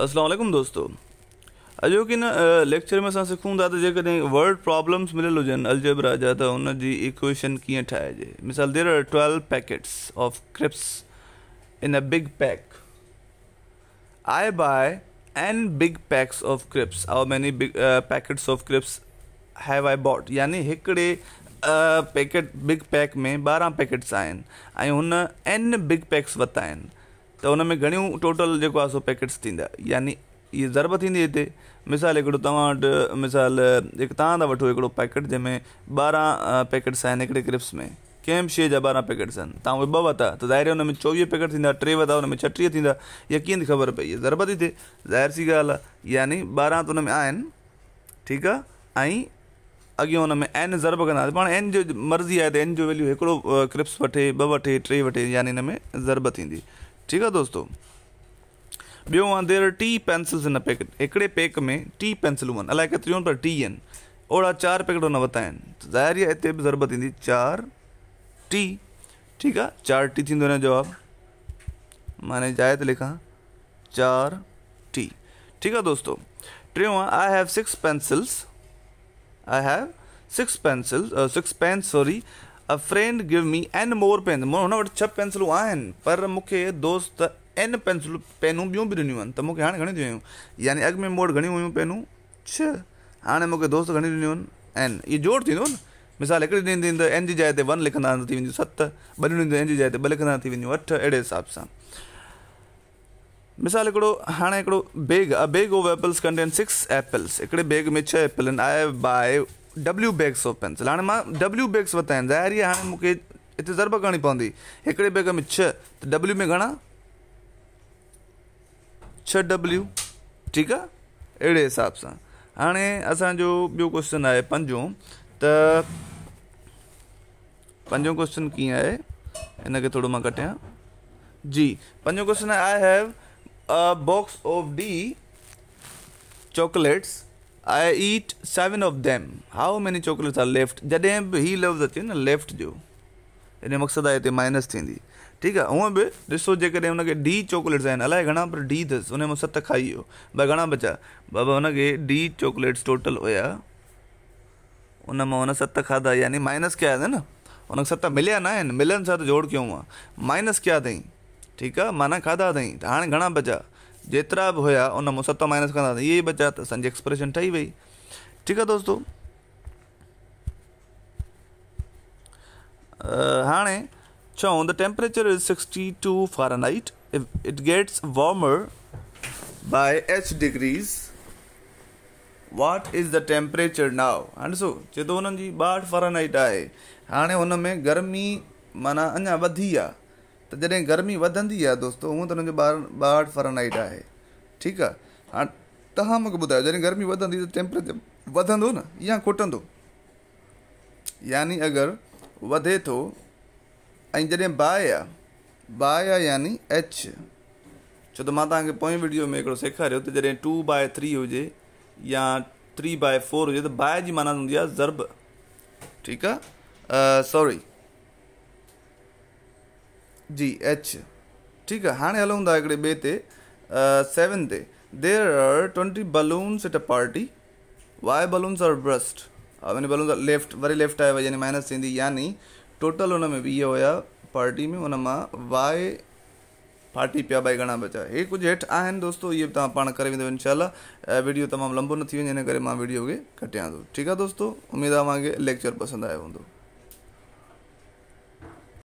असलम दोस्तों अजो कि न लेक्चर में सीखूँ सिखूं था त वर्ड प्रॉब्लम्स मिलल हुजनि अलजेब्रा जा त हुन इक्वेशन क्या ठाहिजे मिसाल there are twelve packets of crisps in a big pack I buy an big packs of crisps how many big packets of crisps have I bought यानी हिकिड़े पैकेट बिग पैक में बारह पैकेट्स आहिनि ऐं N big PACS वरिता त हुन में घणियूं टोटल जेको आहे सो पैकेट्स थींदा यानी इहे ज़रब थींदी हिते मिसाल हिकिड़ो तव्हां वटि मिसाल हिकु तव्हां था वठो हिकिड़ो पैकेट जंहिंमें ॿारहं पैकेट्स आहिनि हिकिड़े क्रिप्स में कंहिं बि शइ जा ॿारहं पैकेट्स आहिनि तव्हां उहे ॿ वरिता त ज़ाहिर हुन में चोवीह पैकेट थींदा टे वरिता हुन में छटीह थींदा इहा कीअं थी ख़बर पई ज़रब थी थिए ज़ाहिर सी ॻाल्हि आहे यानी ॿारहं त हुन में आहिनि ठीकु आहे ऐं अॻियां हुन में एन ज़रब कंदासीं पाण एन जो मर्ज़ी आहे त एन जो वैल्यू हिकिड़ो क्रिप्स वठे ॿ वठे टे वठे यानी हिन में ज़रब थींदी ठीक है दोस्तों बो आहे देर टी पेंसिल्स इन पैकेट एक पैक में टी पेंसिल वन अलग केतिरियूं पर टी एन ओड़ा चार पैकेट उन्हें वत ज़ाहिर है इतने भी ज़रूरत इंदी चार टी ठीक है चार टी थी जवाब जो जवाबु मां हिन जाइ टी ठीक है दोस्तों टियों I have six pencils I have six pencils six pen sorry a friend give me an more pen हुन वटि छह पेंसिलूं आहिनि पर मूंखे दोस्त एन पेंसिलूं पेनूं ॿियूं बि ॾिनियूं आहिनि त मूंखे हाणे घणी ॾिनियूं यानी अॻु में मूं वटि घणियूं हुयूं पेनूं छह हाणे मूंखे दोस्त घणी ॾिनियूं आहिनि एन इहो जोड़ थींदो न मिसाल हिकिड़ी ॾींहुं त एन जी जाइ ते वन लिखंदा थी वेंदियूं सत ॿ ॾींहं एन जी जाइ ते ॿ लिखंदा थी वेंदियूं अठ अहिड़े हिसाब सां मिसाल हिकिड़ो हाणे हिकिड़ो bag a bag of apples contain six apples हिकिड़े बैग में छह एपल आहिनि आई बाए डब्ल्यू बैग्स ऑफ पेंसिल हाणे मां डब्ल्यू बैग्स वरता आहिनि ज़ाहिरी हाणे मूंखे हिते ज़रब करिणी पवंदी हिकिड़े बैग में छह त डब्ल्यू में घणा छह डब्ल्यू ठीकु आहे अहिड़े हिसाब सां हाणे असांजो ॿियो क्वेश्चन आहे पंजो त पंजो क्वेश्चन कीअं आहे इनखे थोरो मां कटियां जी पंजो question question I have a box of the chocolates I eat seven of them. How many chocolates are left जॾहिं बि हीउ लफ़्ज़ अचे न लेफ्ट जो हिन मक़सदु आहे हिते माइनस थींदी ठीकु आहे हूअं बि ॾिसो जेकॾहिं हुनखे डी चॉकलेट्स आहिनि अलाए घणा पर डी अथसि हुन मां सत खाई वियो भई घणा बचा बाबा हुनखे डी चॉकलेट्स टोटल हुया उन मां हुन सत खाधा यानी माइनस कया अथई न हुनखे सत मिलिया न आहिनि मिलनि सां त जोड़ कयूं आहे माइनस कया अथई ठीकु आहे माना खाधा अथई हाणे घणा बचा जेतिरा बि हुया उनमां सत माइनस कंदासीं इहे बचा त असांजी एक्सप्रेशन ठही वई ठीकु आहे दोस्तो हाणे छो the temperature is sixty two night it gets warmer by eight degrees what is the temperature now हाणे ॾिसो चए थो हुननि जी ॿाहठि नाइट आहे हाणे हुन में गर्मी माना अञा वधी आहे त जॾहिं गर्मी वधंदी आहे दोस्तो हूअं त हुनजो ॿार ॿार फरनाइट आहे ठीकु आहे हाणे तव्हां मूंखे ॿुधायो जॾहिं गर्मी वधंदी त टेम्परेचर वधंदो न या खुटंदो यानी अगरि वधे थो ऐं जॾहिं बाहि आहे बाहि आहे यानी एच छो त मां तव्हांखे पोएं वीडियो में हिकिड़ो सेखारियो त जॾहिं टू बाए थ्री हुजे या थ्री बाए फोर हुजे त बाहि जी माना हूंदी आहे ज़रब ठीकु आहे सॉरी जी एच ठीक है हाँ हलूँ था बेते सैवन से there are twenty balloons at a party why balloons are burst यानी बलून लेफ्ट वरी लेफ्ट आया यानी माइनस थींदी यानी टोटल हुन में वी हुया पार्टी में हुन वाय पार्टी पिया भाई घना बचा ये कुछ हेठ आन दोस्तों ये तुम पा कर इनशाला वीडियो तमाम लंबो नीन करीडियो के वीडियो खे कटियां थो ठीकु आहे दोस्तो उमेदु लेक्चर पसंद आया हूंदो